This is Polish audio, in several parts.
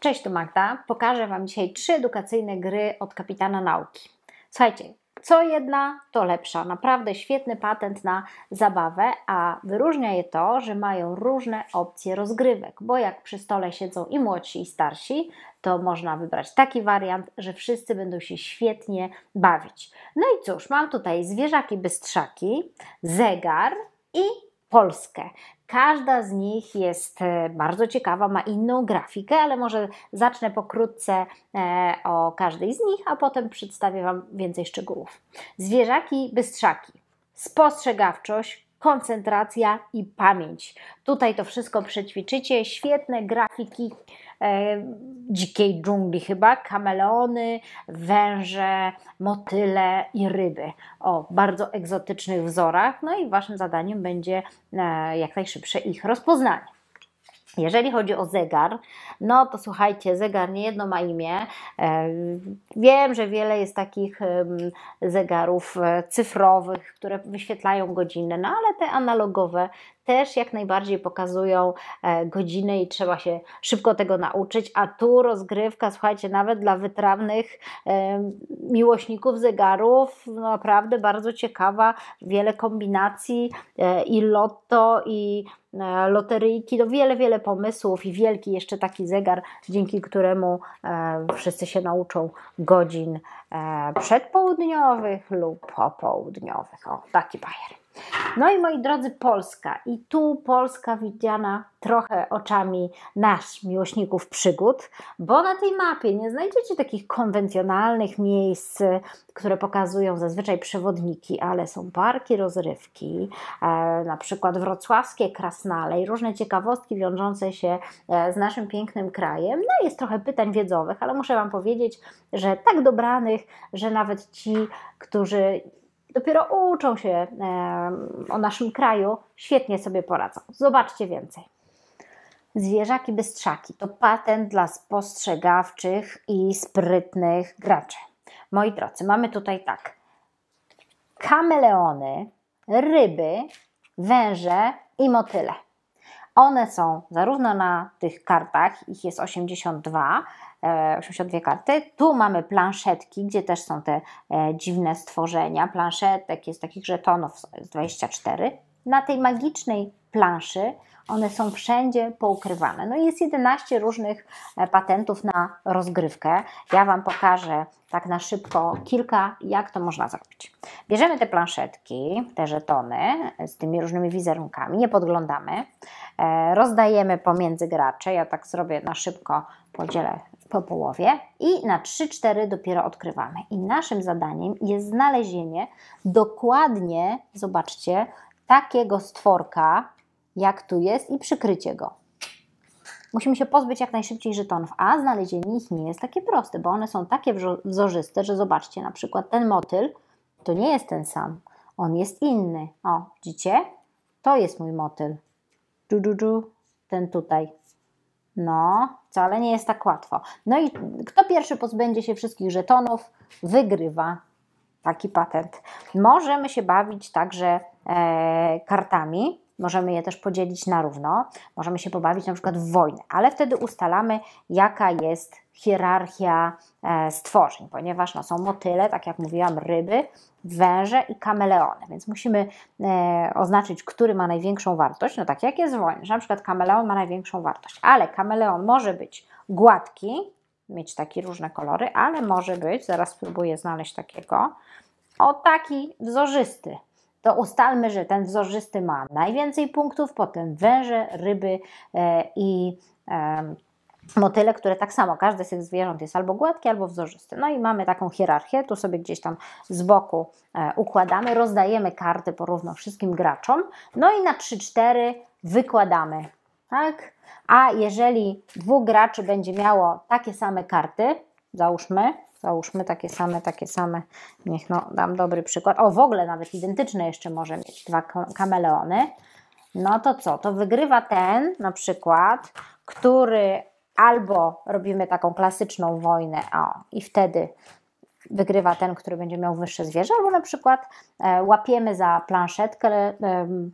Cześć, tu Magda. Pokażę Wam dzisiaj trzy edukacyjne gry od kapitana nauki. Słuchajcie, co jedna, to lepsza. Naprawdę świetny patent na zabawę, a wyróżnia je to, że mają różne opcje rozgrywek, bo jak przy stole siedzą i młodsi, i starsi, to można wybrać taki wariant, że wszyscy będą się świetnie bawić. No i cóż, mam tutaj zwierzaki, bystrzaki, zegar i Polskę. Każda z nich jest e, bardzo ciekawa, ma inną grafikę, ale może zacznę pokrótce e, o każdej z nich, a potem przedstawię Wam więcej szczegółów. Zwierzaki, bystrzaki. Spostrzegawczość, koncentracja i pamięć. Tutaj to wszystko przećwiczycie. Świetne grafiki, E, dzikiej dżungli chyba, kameleony, węże, motyle i ryby o bardzo egzotycznych wzorach. No i Waszym zadaniem będzie e, jak najszybsze ich rozpoznanie. Jeżeli chodzi o zegar, no to słuchajcie, zegar nie jedno ma imię. E, wiem, że wiele jest takich zegarów cyfrowych, które wyświetlają godzinę no ale te analogowe też jak najbardziej pokazują e, godziny i trzeba się szybko tego nauczyć, a tu rozgrywka, słuchajcie, nawet dla wytrawnych e, miłośników zegarów, naprawdę bardzo ciekawa, wiele kombinacji e, i lotto i loteryjki, no wiele, wiele pomysłów i wielki jeszcze taki zegar, dzięki któremu wszyscy się nauczą godzin przedpołudniowych lub popołudniowych. O, taki bajer. No i moi drodzy, Polska. I tu Polska widziana trochę oczami nasz, miłośników przygód, bo na tej mapie nie znajdziecie takich konwencjonalnych miejsc, które pokazują zazwyczaj przewodniki, ale są parki rozrywki, e, na przykład wrocławskie Krasnale i różne ciekawostki wiążące się e, z naszym pięknym krajem. No jest trochę pytań wiedzowych, ale muszę Wam powiedzieć, że tak dobranych, że nawet ci, którzy dopiero uczą się o naszym kraju, świetnie sobie poradzą. Zobaczcie więcej. Zwierzaki bystrzaki to patent dla spostrzegawczych i sprytnych graczy. Moi drodzy, mamy tutaj tak: kameleony, ryby, węże i motyle. One są zarówno na tych kartach, ich jest 82, 82 e, karty. Tu mamy planszetki, gdzie też są te e, dziwne stworzenia. Planszetek jest takich żetonów 24. Na tej magicznej planszy one są wszędzie poukrywane. No i jest 11 różnych e, patentów na rozgrywkę. Ja Wam pokażę tak na szybko kilka, jak to można zrobić. Bierzemy te planszetki, te żetony e, z tymi różnymi wizerunkami, nie podglądamy, e, rozdajemy pomiędzy gracze. Ja tak zrobię na szybko, podzielę po połowie i na 3-4 dopiero odkrywamy. I naszym zadaniem jest znalezienie dokładnie, zobaczcie, takiego stworka, jak tu jest i przykrycie go. Musimy się pozbyć jak najszybciej żetonów, a znalezienie ich nie jest takie proste, bo one są takie wzorzyste, że zobaczcie, na przykład ten motyl to nie jest ten sam, on jest inny. O, widzicie? To jest mój motyl. Du, du, du. Ten tutaj. No, wcale nie jest tak łatwo. No i kto pierwszy pozbędzie się wszystkich żetonów, wygrywa taki patent. Możemy się bawić także e, kartami. Możemy je też podzielić na równo, możemy się pobawić na przykład w wojnę, ale wtedy ustalamy, jaka jest hierarchia e, stworzeń, ponieważ no, są motyle, tak jak mówiłam, ryby, węże i kameleony, więc musimy e, oznaczyć, który ma największą wartość, no tak jak jest wojnę, na przykład kameleon ma największą wartość, ale kameleon może być gładki, mieć takie różne kolory, ale może być, zaraz spróbuję znaleźć takiego, o taki wzorzysty, to ustalmy, że ten wzorzysty ma najwięcej punktów, potem węże, ryby e, i motyle, które tak samo, każde z tych zwierząt jest albo gładkie, albo wzorzyste. No i mamy taką hierarchię, tu sobie gdzieś tam z boku e, układamy, rozdajemy karty porówno wszystkim graczom, no i na 3-4 wykładamy, tak? A jeżeli dwóch graczy będzie miało takie same karty, załóżmy, Załóżmy takie same, takie same. Niech no, dam dobry przykład. O, w ogóle nawet identyczne jeszcze może mieć dwa kameleony. No to co? To wygrywa ten na przykład, który albo robimy taką klasyczną wojnę, o, i wtedy wygrywa ten, który będzie miał wyższe zwierzę, albo na przykład e, łapiemy za planszetkę, e,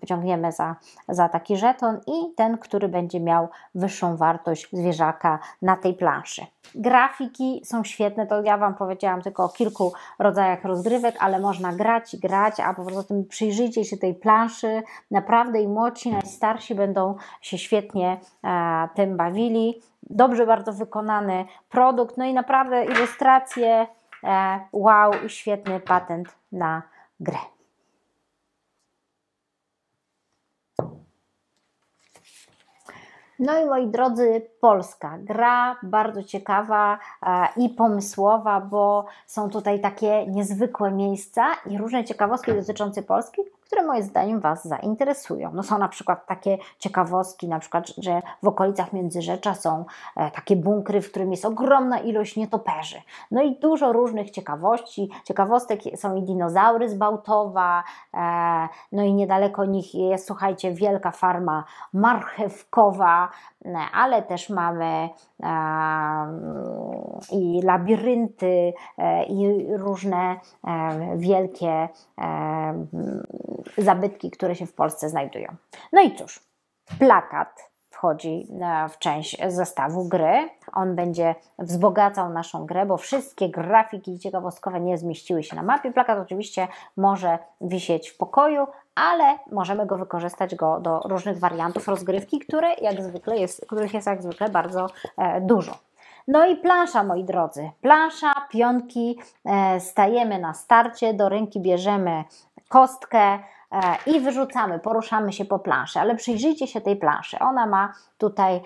wyciągniemy za, za taki żeton i ten, który będzie miał wyższą wartość zwierzaka na tej planszy. Grafiki są świetne, to ja Wam powiedziałam tylko o kilku rodzajach rozgrywek, ale można grać i grać, a po prostu przyjrzyjcie się tej planszy, naprawdę i młodsi, najstarsi będą się świetnie e, tym bawili. Dobrze bardzo wykonany produkt, no i naprawdę ilustracje E, wow, świetny patent na grę. No i moi drodzy, Polska. Gra bardzo ciekawa e, i pomysłowa, bo są tutaj takie niezwykłe miejsca i różne ciekawostki dotyczące Polski, które moim zdaniem Was zainteresują. No są na przykład takie ciekawostki, na przykład, że w okolicach Międzyrzecza są e, takie bunkry, w którym jest ogromna ilość nietoperzy. No i dużo różnych ciekawości. Ciekawostek są i dinozaury z Bałtowa, e, no i niedaleko nich jest, słuchajcie, wielka farma marchewkowa, e, ale też mamy i labirynty, i różne wielkie zabytki, które się w Polsce znajdują. No i cóż, plakat wchodzi e, w część zestawu gry. On będzie wzbogacał naszą grę, bo wszystkie grafiki ciekawostkowe nie zmieściły się na mapie. Plakat oczywiście może wisieć w pokoju, ale możemy go wykorzystać go do różnych wariantów rozgrywki, które jak zwykle jest, których jest jak zwykle bardzo e, dużo. No i plansza, moi drodzy. Plansza, pionki, e, stajemy na starcie, do ręki bierzemy kostkę, E, i wyrzucamy, poruszamy się po planszy, ale przyjrzyjcie się tej planszy. Ona ma tutaj e,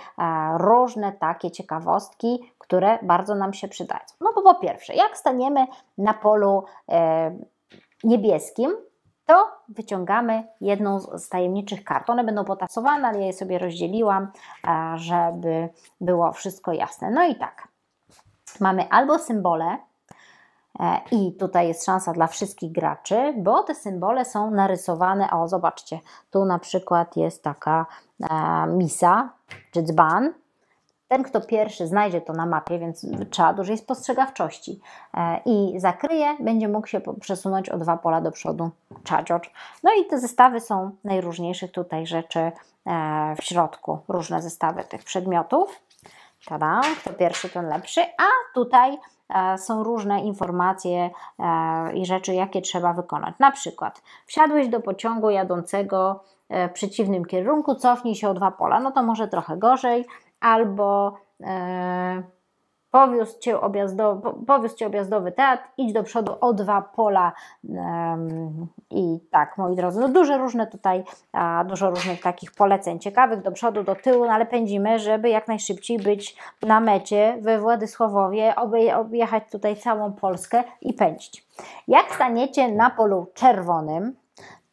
różne takie ciekawostki, które bardzo nam się przydadzą. No bo po pierwsze, jak staniemy na polu e, niebieskim, to wyciągamy jedną z tajemniczych kart. One będą potasowane, ale ja je sobie rozdzieliłam, żeby było wszystko jasne. No i tak, mamy albo symbole, E, I tutaj jest szansa dla wszystkich graczy, bo te symbole są narysowane. O, zobaczcie, tu na przykład jest taka e, misa czy dzban, ten, kto pierwszy znajdzie to na mapie, więc trzeba dużej spostrzegawczości e, i zakryje, będzie mógł się przesunąć o dwa pola do przodu czadziocz. No i te zestawy są najróżniejszych tutaj rzeczy w środku, różne zestawy tych przedmiotów. Tada, kto pierwszy, ten lepszy. A tutaj E, są różne informacje e, i rzeczy, jakie trzeba wykonać. Na przykład, wsiadłeś do pociągu jadącego e, w przeciwnym kierunku, cofnij się o dwa pola, no to może trochę gorzej, albo. Powiózł cię, objazdowy, powiózł cię objazdowy teatr, idź do przodu o dwa pola. I tak, moi drodzy, no dużo różne tutaj, dużo różnych takich poleceń ciekawych, do przodu, do tyłu, no ale pędzimy, żeby jak najszybciej być na mecie we Władysławowie, objechać tutaj całą Polskę i pędzić. Jak staniecie na polu czerwonym,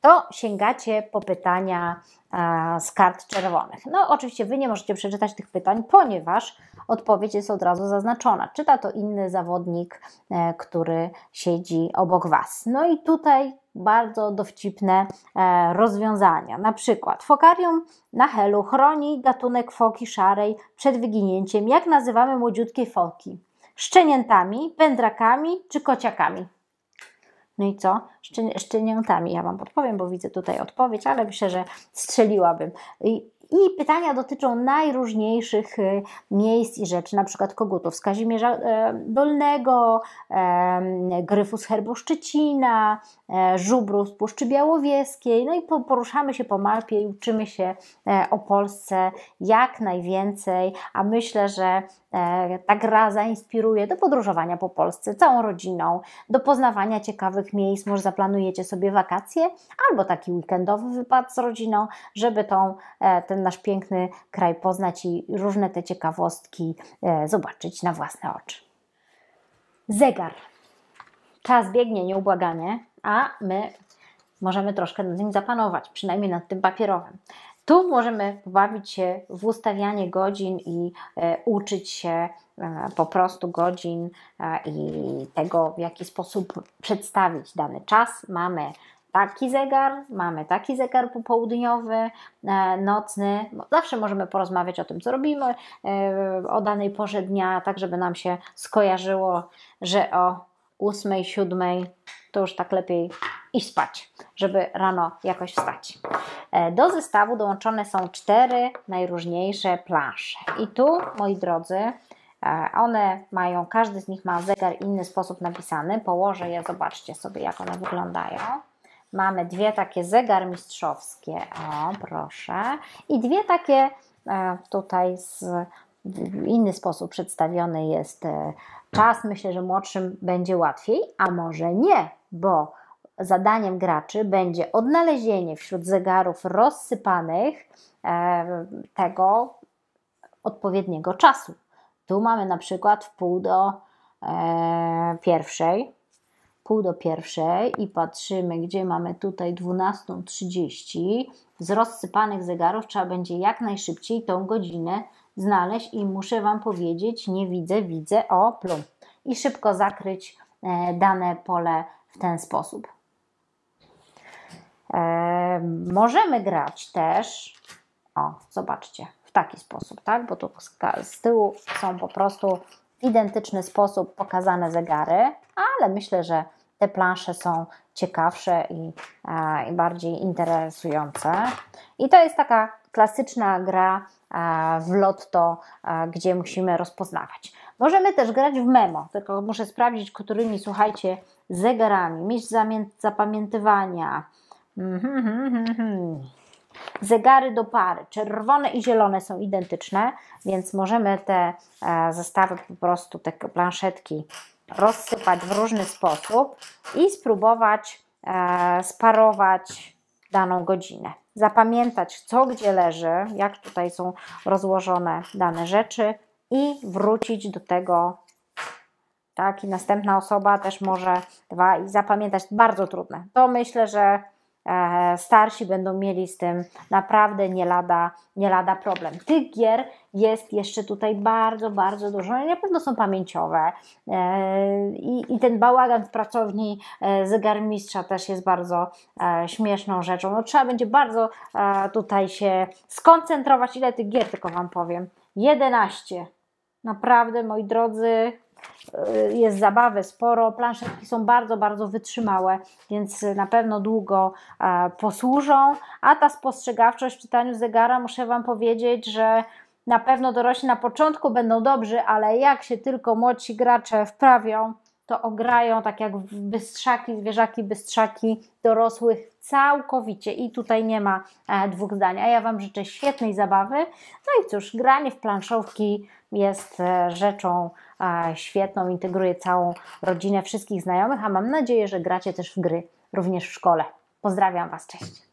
to sięgacie po pytania e, z kart czerwonych. No, oczywiście Wy nie możecie przeczytać tych pytań, ponieważ odpowiedź jest od razu zaznaczona. Czyta to inny zawodnik, e, który siedzi obok Was. No i tutaj bardzo dowcipne e, rozwiązania. Na przykład fokarium na helu chroni gatunek foki szarej przed wyginięciem. Jak nazywamy młodziutkie foki? Szczeniętami, wędrakami czy kociakami? No i co? Szczy, szczyniętami. Ja Wam podpowiem, bo widzę tutaj odpowiedź, ale myślę, że strzeliłabym. I i pytania dotyczą najróżniejszych y, miejsc i rzeczy, na przykład kogutów z Kazimierza e, Dolnego, e, gryfu z Herboszczycina, e, żubrów z Puszczy Białowieskiej. No i poruszamy się po mapie i uczymy się o Polsce jak najwięcej, a myślę, że ta gra zainspiruje do podróżowania po Polsce całą rodziną, do poznawania ciekawych miejsc. Może zaplanujecie sobie wakacje albo taki weekendowy wypad z rodziną, żeby tą, ten nasz piękny kraj poznać i różne te ciekawostki e, zobaczyć na własne oczy. Zegar. Czas biegnie nieubłaganie, a my możemy troszkę nad nim zapanować, przynajmniej nad tym papierowym. Tu możemy bawić się w ustawianie godzin i e, uczyć się e, po prostu godzin e, i tego, w jaki sposób przedstawić dany czas. Mamy taki zegar, mamy taki zegar popołudniowy, e, nocny. Zawsze możemy porozmawiać o tym, co robimy e, o danej porze dnia, tak żeby nam się skojarzyło, że o 8, 7 to już tak lepiej i spać, żeby rano jakoś wstać. E, do zestawu dołączone są cztery najróżniejsze plansze. I tu, moi drodzy, one mają, każdy z nich ma zegar inny sposób napisany. Położę je, zobaczcie sobie, jak one wyglądają. Mamy dwie takie zegarmistrzowskie, o proszę, i dwie takie e, tutaj z, w inny sposób przedstawiony jest e, czas. Myślę, że młodszym będzie łatwiej, a może nie, bo zadaniem graczy będzie odnalezienie wśród zegarów rozsypanych e, tego odpowiedniego czasu. Tu mamy na przykład w pół do e, pierwszej, pół do pierwszej i patrzymy, gdzie mamy tutaj 12.30, z rozsypanych zegarów trzeba będzie jak najszybciej tą godzinę znaleźć i muszę Wam powiedzieć, nie widzę, widzę, o plum. I szybko zakryć e, dane pole w ten sposób. E, możemy grać też, o zobaczcie, w taki sposób, tak? Bo tu z tyłu są po prostu identyczny sposób pokazane zegary, ale myślę, że te plansze są ciekawsze i, e, i bardziej interesujące. I to jest taka klasyczna gra e, w lotto, e, gdzie musimy rozpoznawać. Możemy też grać w memo, tylko muszę sprawdzić, którymi, słuchajcie, zegarami, mieć zapamiętywania. Mm-hmm, hmm Zegary do pary, czerwone i zielone są identyczne, więc możemy te e, zestawy po prostu, te planszetki rozsypać w różny sposób i spróbować e, sparować daną godzinę. Zapamiętać, co gdzie leży, jak tutaj są rozłożone dane rzeczy i wrócić do tego tak? I następna osoba też może dwa i zapamiętać. Bardzo trudne. To myślę, że E, starsi będą mieli z tym naprawdę nie lada, nie lada problem. Tych gier jest jeszcze tutaj bardzo, bardzo dużo. One na pewno są pamięciowe e, I, i ten bałagan w pracowni e, zegarmistrza też jest bardzo śmieszną rzeczą. No, trzeba będzie bardzo tutaj się skoncentrować. Ile tych gier tylko Wam powiem? 11. Naprawdę, moi drodzy, Y, jest zabawy sporo, planszetki są bardzo, bardzo wytrzymałe, więc na pewno długo posłużą. A ta spostrzegawczość w czytaniu zegara, muszę Wam powiedzieć, że na pewno dorośli na początku będą dobrzy, ale jak się tylko młodsi gracze wprawią, to ograją tak jak bystrzaki, zwierzaki, bystrzaki dorosłych całkowicie i tutaj nie ma e, dwóch zdania. ja Wam życzę świetnej zabawy. No i cóż, granie w planszówki jest e, rzeczą świetną, integruje całą rodzinę, wszystkich znajomych, a mam nadzieję, że gracie też w gry również w szkole. Pozdrawiam Was, cześć.